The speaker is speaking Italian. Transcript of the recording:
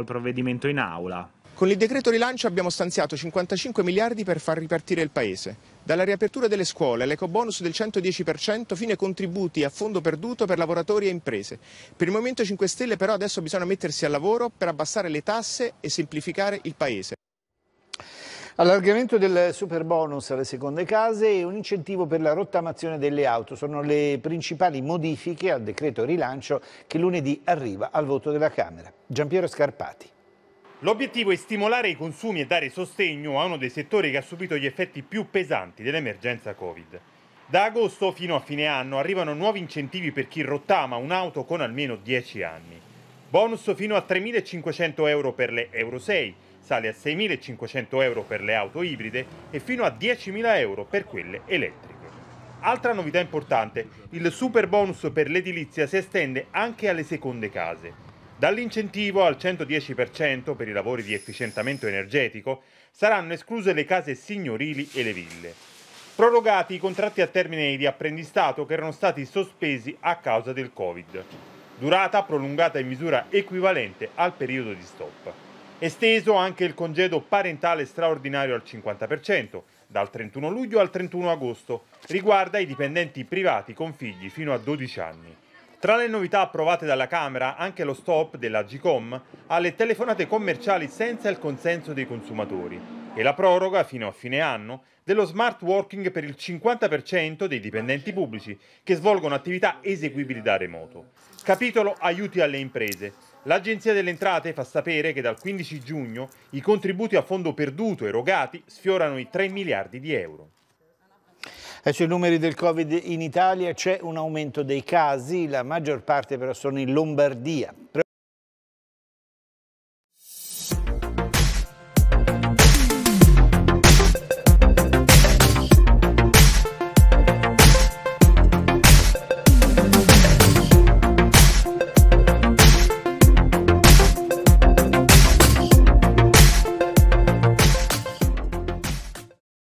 il provvedimento in aula. Con il decreto rilancio abbiamo stanziato 55 miliardi per far ripartire il Paese. Dalla riapertura delle scuole all'ecobonus del 110% fino ai contributi a fondo perduto per lavoratori e imprese. Per il Movimento 5 Stelle però adesso bisogna mettersi al lavoro per abbassare le tasse e semplificare il Paese. Allargamento del super bonus alle seconde case e un incentivo per la rottamazione delle auto sono le principali modifiche al decreto rilancio che lunedì arriva al voto della Camera. Giampiero Scarpati. L'obiettivo è stimolare i consumi e dare sostegno a uno dei settori che ha subito gli effetti più pesanti dell'emergenza Covid. Da agosto fino a fine anno arrivano nuovi incentivi per chi rottama un'auto con almeno 10 anni. Bonus fino a 3.500 euro per le Euro 6 sale a 6.500 euro per le auto ibride e fino a 10.000 euro per quelle elettriche. Altra novità importante, il super bonus per l'edilizia si estende anche alle seconde case. Dall'incentivo al 110% per i lavori di efficientamento energetico saranno escluse le case signorili e le ville. Prorogati i contratti a termine di apprendistato che erano stati sospesi a causa del Covid. Durata prolungata in misura equivalente al periodo di stop. Esteso anche il congedo parentale straordinario al 50%, dal 31 luglio al 31 agosto. Riguarda i dipendenti privati con figli fino a 12 anni. Tra le novità approvate dalla Camera anche lo stop della GCOM alle telefonate commerciali senza il consenso dei consumatori e la proroga fino a fine anno dello smart working per il 50% dei dipendenti pubblici che svolgono attività eseguibili da remoto. Capitolo aiuti alle imprese. L'Agenzia delle Entrate fa sapere che dal 15 giugno i contributi a fondo perduto erogati sfiorano i 3 miliardi di euro. E eh, sui numeri del Covid in Italia c'è un aumento dei casi, la maggior parte però sono in Lombardia.